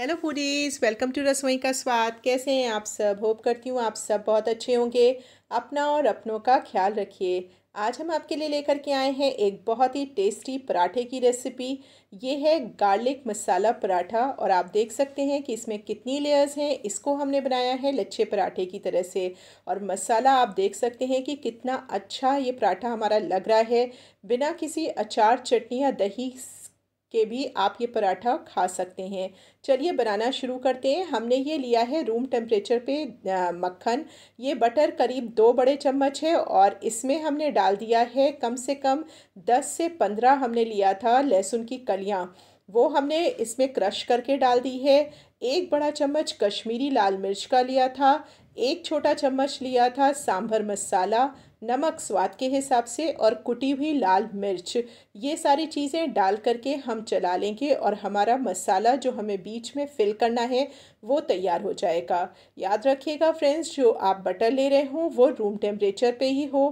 hello foodies welcome to रसोई का स्वाद कैसे हैं आप सब होप करती हूँ आप सब बहुत अच्छे होंगे अपना और अपनों का ख्याल रखिए आज हम आपके लिए लेकर के आए हैं एक बहुत ही टेस्टी पराठे की रेसिपी ये है गार्लिक मसाला पराठा और आप देख सकते हैं कि इसमें कितनी लेयर्स हैं इसको हमने बनाया है लच्छे पराठे की तरह से और मसाला आप देख सकते हैं कि कितना अच्छा ये पराठा हमारा लग रहा है बिना किसी अचार चटनी या दही के भी आप ये पराठा खा सकते हैं चलिए बनाना शुरू करते हैं हमने ये लिया है रूम टेम्परेचर पे मक्खन ये बटर करीब दो बड़े चम्मच है और इसमें हमने डाल दिया है कम से कम दस से पंद्रह हमने लिया था लहसुन की कलियाँ वो हमने इसमें क्रश करके डाल दी है एक बड़ा चम्मच कश्मीरी लाल मिर्च का लिया था एक छोटा चम्मच लिया था सांभर मसाला नमक स्वाद के हिसाब से और कुटी हुई लाल मिर्च ये सारी चीज़ें डाल करके हम चला लेंगे और हमारा मसाला जो हमें बीच में फिल करना है वो तैयार हो जाएगा याद रखिएगा फ्रेंड्स जो आप बटर ले रहे हों वो रूम टेम्परेचर पे ही हो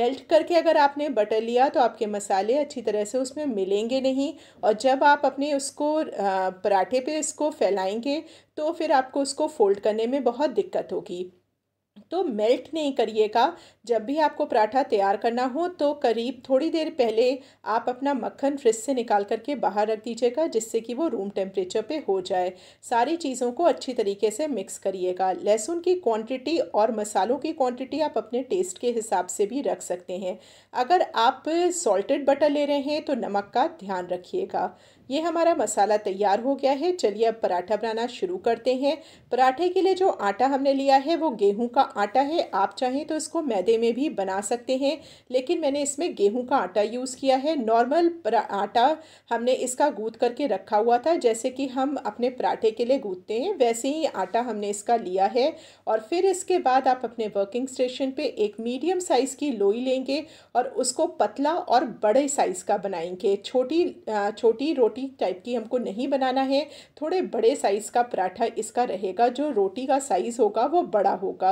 मेल्ट करके अगर आपने बटर लिया तो आपके मसाले अच्छी तरह से उसमें मिलेंगे नहीं और जब आप अपने उसको पराठे पर इसको फैलाएँगे तो फिर आपको उसको फ़ोल्ड करने में बहुत दिक्कत होगी तो मेल्ट नहीं करिएगा जब भी आपको पराठा तैयार करना हो तो करीब थोड़ी देर पहले आप अपना मक्खन फ्रिज से निकाल करके बाहर रख दीजिएगा जिससे कि वो रूम टेम्परेचर पे हो जाए सारी चीज़ों को अच्छी तरीके से मिक्स करिएगा लहसुन की क्वांटिटी और मसालों की क्वांटिटी आप अपने टेस्ट के हिसाब से भी रख सकते हैं अगर आप सॉल्टेड बटर ले रहे हैं तो नमक का ध्यान रखिएगा ये हमारा मसाला तैयार हो गया है चलिए अब पराठा बनाना शुरू करते हैं पराठे के लिए जो आटा हमने लिया है वो गेहूं का आटा है आप चाहें तो इसको मैदे में भी बना सकते हैं लेकिन मैंने इसमें गेहूं का आटा यूज़ किया है नॉर्मल आटा हमने इसका गूँद करके रखा हुआ था जैसे कि हम अपने पराठे के लिए गूँदते हैं वैसे ही आटा हमने इसका लिया है और फिर इसके बाद आप अपने वर्किंग स्टेशन पर एक मीडियम साइज़ की लोई लेंगे और उसको पतला और बड़े साइज़ का बनाएंगे छोटी छोटी रोटी रोटी टाइप की हमको नहीं बनाना है थोड़े बड़े साइज़ का पराठा इसका रहेगा जो रोटी का साइज़ होगा वो बड़ा होगा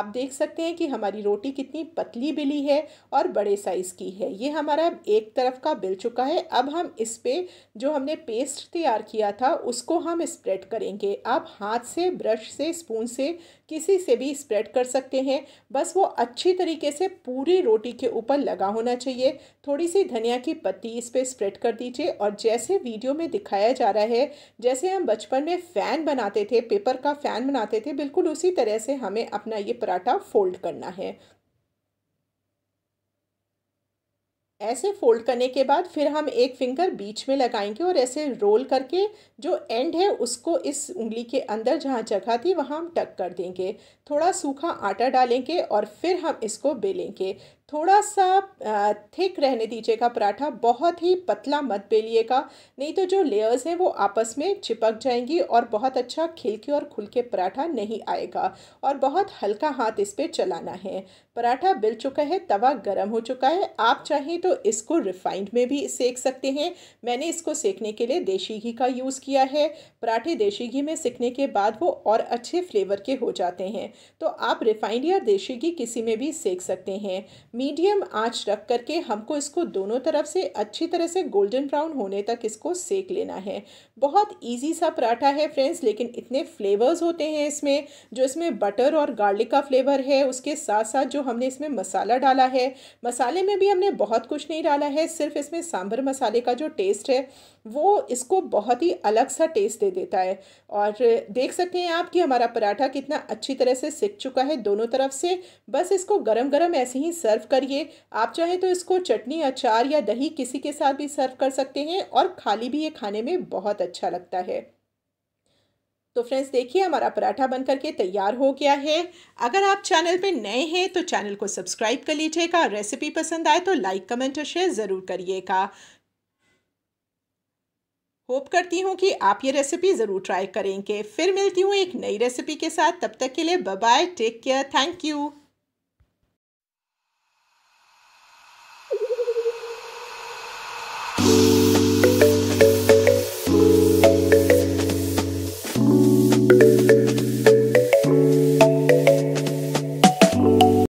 आप देख सकते हैं कि हमारी रोटी कितनी पतली बिली है और बड़े साइज़ की है ये हमारा एक तरफ का बिल चुका है अब हम इस पर जो हमने पेस्ट तैयार किया था उसको हम स्प्रेड करेंगे आप हाथ से ब्रश से स्पून से किसी से भी स्प्रेड कर सकते हैं बस वो अच्छी तरीके से पूरी रोटी के ऊपर लगा होना चाहिए थोड़ी सी धनिया की पत्ती इस पर स्प्रेड कर दीजिए और जैसे वीडियो में दिखाया जा रहा है जैसे हम बचपन में फ़ैन बनाते थे पेपर का फ़ैन बनाते थे बिल्कुल उसी तरह से हमें अपना ये पराठा फोल्ड करना है ऐसे फोल्ड करने के बाद फिर हम एक फिंगर बीच में लगाएंगे और ऐसे रोल करके जो एंड है उसको इस उंगली के अंदर जहाँ जगह थी वहाँ हम टक कर देंगे थोड़ा सूखा आटा डालेंगे और फिर हम इसको बेलेंगे थोड़ा सा थिक रहने दीजिएगा पराठा बहुत ही पतला मत बेलिएगा नहीं तो जो लेयर्स हैं वो आपस में चिपक जाएंगी और बहुत अच्छा खिलके और खुल के पराठा नहीं आएगा और बहुत हल्का हाथ इस पर चलाना है पराठा बिल चुका है तवा गर्म हो चुका है आप चाहें तो इसको रिफाइंड में भी सेक सकते हैं मैंने इसको सेकने के लिए देशी घी का यूज़ किया है पराठे देशी घी में सिकने के बाद वो और अच्छे फ्लेवर के हो जाते हैं तो आप रिफाइंड या देशी घी किसी में भी सेक सकते हैं मीडियम आंच रख करके हमको इसको दोनों तरफ से अच्छी तरह से गोल्डन ब्राउन होने तक इसको सेक लेना है बहुत इजी सा पराठा है फ्रेंड्स लेकिन इतने फ्लेवर्स होते हैं इसमें जो इसमें बटर और गार्लिक का फ्लेवर है उसके साथ साथ जो हमने इसमें मसाला डाला है मसाले में भी हमने बहुत कुछ नहीं डाला है सिर्फ इसमें सांभर मसाले का जो टेस्ट है वो इसको बहुत ही अलग सा टेस्ट दे देता है और देख सकते हैं आप कि हमारा पराठा कितना अच्छी तरह से सिक चुका है दोनों तरफ से बस इसको गरम गरम ऐसे ही सर्व सर्व करिए आप चाहे तो इसको चटनी अचार या दही किसी के साथ भी सर्व कर सकते हैं और खाली भी ये खाने में बहुत अच्छा लगता है तो फ्रेंड्स देखिए हमारा पराठा बन करके तैयार हो गया है अगर आप चैनल पे नए हैं तो चैनल को सब्सक्राइब कर लीजिएगा रेसिपी पसंद आए तो लाइक कमेंट और शेयर ज़रूर करिएगा होप करती हूँ कि आप ये रेसिपी ज़रूर ट्राई करेंगे फिर मिलती हूँ एक नई रेसिपी के साथ तब तक के लिए bye take care thank you